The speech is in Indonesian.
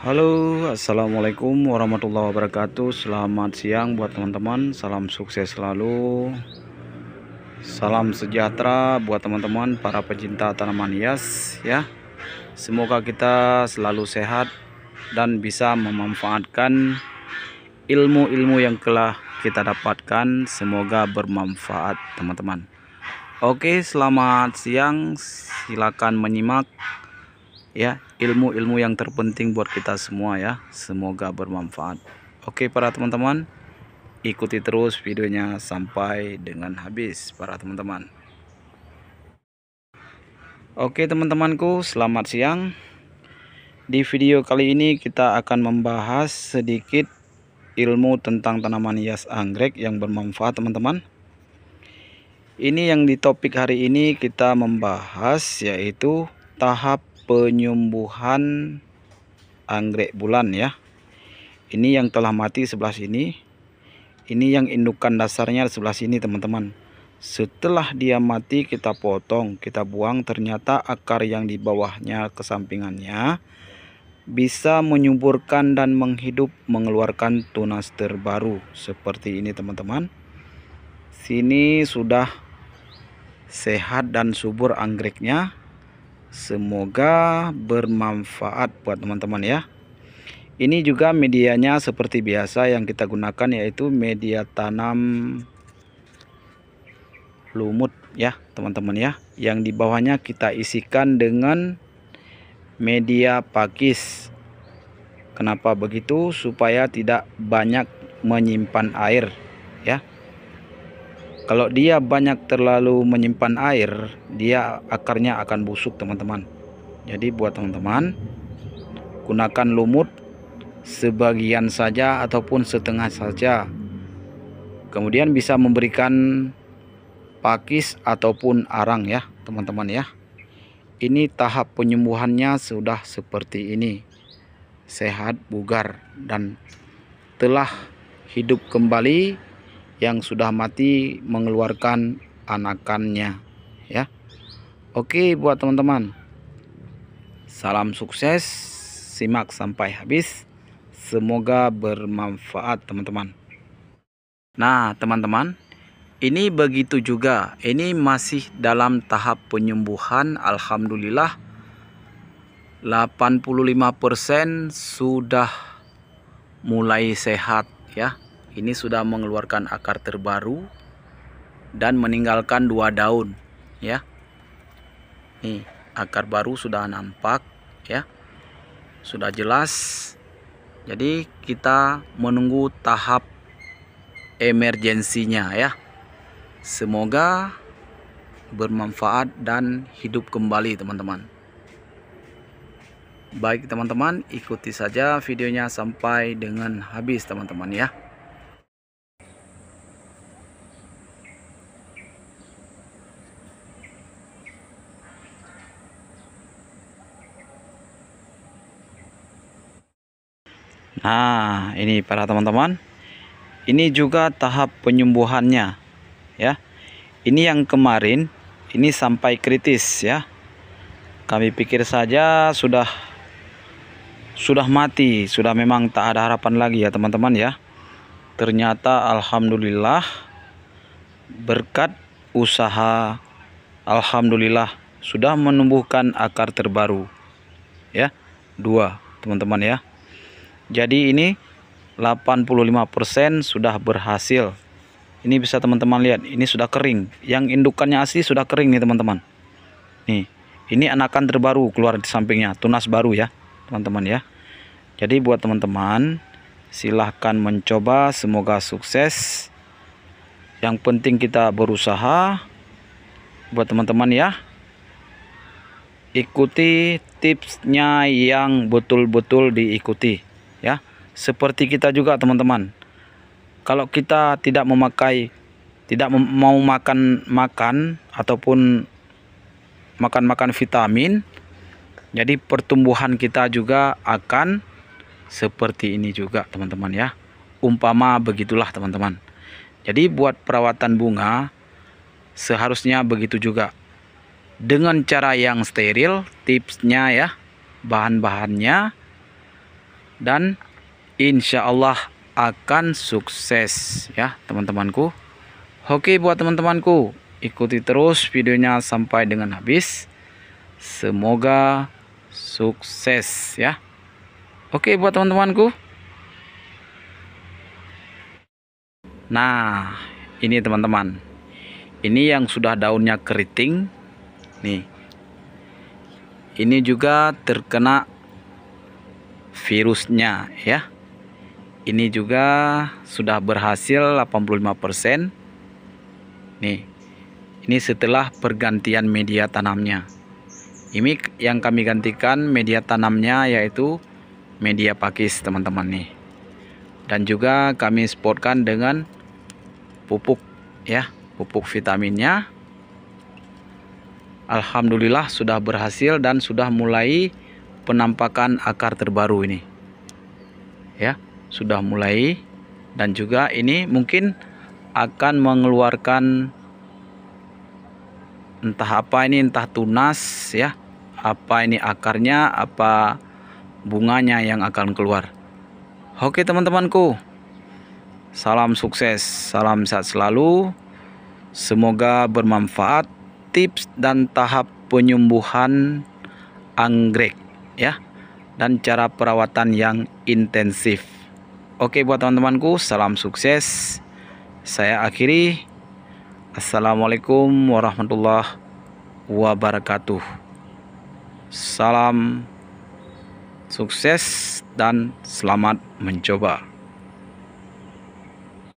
Halo assalamualaikum warahmatullahi wabarakatuh Selamat siang buat teman-teman Salam sukses selalu Salam sejahtera buat teman-teman Para pecinta tanaman hias ya. Semoga kita selalu sehat Dan bisa memanfaatkan Ilmu-ilmu yang telah kita dapatkan Semoga bermanfaat teman-teman Oke, selamat siang. Silakan menyimak ya ilmu-ilmu yang terpenting buat kita semua ya semoga bermanfaat oke para teman-teman ikuti terus videonya sampai dengan habis para teman-teman oke teman-temanku selamat siang di video kali ini kita akan membahas sedikit ilmu tentang tanaman hias anggrek yang bermanfaat teman-teman ini yang di topik hari ini kita membahas yaitu tahap penyembuhan anggrek bulan ya ini yang telah mati sebelah sini ini yang indukan dasarnya sebelah sini teman-teman setelah dia mati kita potong kita buang ternyata akar yang di bawahnya kesampingannya bisa menyuburkan dan menghidup mengeluarkan tunas terbaru seperti ini teman-teman sini sudah sehat dan subur anggreknya Semoga bermanfaat buat teman-teman ya. Ini juga medianya seperti biasa yang kita gunakan yaitu media tanam lumut ya, teman-teman ya. Yang di bawahnya kita isikan dengan media pakis. Kenapa begitu? Supaya tidak banyak menyimpan air ya. Kalau dia banyak terlalu menyimpan air, dia akarnya akan busuk, teman-teman. Jadi buat teman-teman, gunakan lumut sebagian saja ataupun setengah saja. Kemudian bisa memberikan pakis ataupun arang ya, teman-teman ya. Ini tahap penyembuhannya sudah seperti ini. Sehat, bugar dan telah hidup kembali yang sudah mati mengeluarkan anakannya ya Oke buat teman-teman Salam sukses Simak sampai habis Semoga bermanfaat teman-teman Nah teman-teman Ini begitu juga Ini masih dalam tahap penyembuhan Alhamdulillah 85% sudah mulai sehat ya ini sudah mengeluarkan akar terbaru dan meninggalkan dua daun ya Ini akar baru sudah nampak ya sudah jelas jadi kita menunggu tahap emergensinya ya semoga bermanfaat dan hidup kembali teman-teman baik teman-teman ikuti saja videonya sampai dengan habis teman-teman ya Nah, ini para teman-teman. Ini juga tahap penyembuhannya ya. Ini yang kemarin ini sampai kritis ya. Kami pikir saja sudah sudah mati, sudah memang tak ada harapan lagi ya teman-teman ya. Ternyata alhamdulillah berkat usaha alhamdulillah sudah menumbuhkan akar terbaru. Ya. Dua, teman-teman ya jadi ini 85% sudah berhasil ini bisa teman-teman lihat ini sudah kering yang indukannya asli sudah kering nih teman-teman nih ini anakan terbaru keluar di sampingnya tunas baru ya teman-teman ya jadi buat teman-teman silahkan mencoba semoga sukses yang penting kita berusaha buat teman-teman ya ikuti tipsnya yang betul-betul diikuti ya seperti kita juga teman-teman kalau kita tidak memakai tidak mau makan makan ataupun makan-makan vitamin jadi pertumbuhan kita juga akan seperti ini juga teman-teman ya umpama begitulah teman-teman jadi buat perawatan bunga seharusnya begitu juga dengan cara yang steril tipsnya ya bahan-bahannya dan insya Allah akan sukses ya teman-temanku oke buat teman-temanku ikuti terus videonya sampai dengan habis semoga sukses ya oke buat teman-temanku nah ini teman-teman ini yang sudah daunnya keriting nih ini juga terkena virusnya ya. Ini juga sudah berhasil 85%. Nih. Ini setelah pergantian media tanamnya. Ini yang kami gantikan media tanamnya yaitu media pakis teman-teman nih. Dan juga kami sportkan dengan pupuk ya, pupuk vitaminnya. Alhamdulillah sudah berhasil dan sudah mulai penampakan akar terbaru ini ya sudah mulai dan juga ini mungkin akan mengeluarkan entah apa ini entah tunas ya apa ini akarnya apa bunganya yang akan keluar oke teman-temanku salam sukses salam sehat selalu semoga bermanfaat tips dan tahap penyembuhan anggrek ya dan cara perawatan yang intensif. Oke buat teman-temanku, salam sukses. Saya akhiri. Assalamualaikum warahmatullahi wabarakatuh. Salam sukses dan selamat mencoba.